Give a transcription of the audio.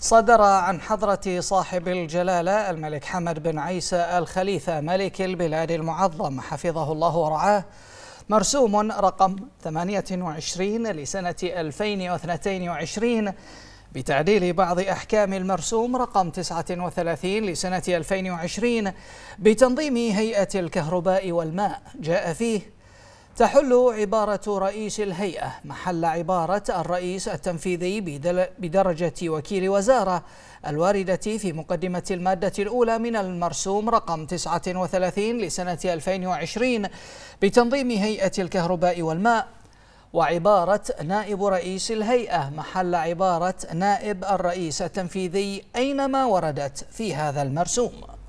صدر عن حضرة صاحب الجلالة الملك حمد بن عيسى الخليفة ملك البلاد المعظم حفظه الله ورعاه مرسوم رقم 28 لسنة 2022 بتعديل بعض أحكام المرسوم رقم 39 لسنة 2020 بتنظيم هيئة الكهرباء والماء جاء فيه تحل عبارة رئيس الهيئة محل عبارة الرئيس التنفيذي بدرجة وكيل وزارة الواردة في مقدمة المادة الأولى من المرسوم رقم 39 لسنة 2020 بتنظيم هيئة الكهرباء والماء وعبارة نائب رئيس الهيئة محل عبارة نائب الرئيس التنفيذي أينما وردت في هذا المرسوم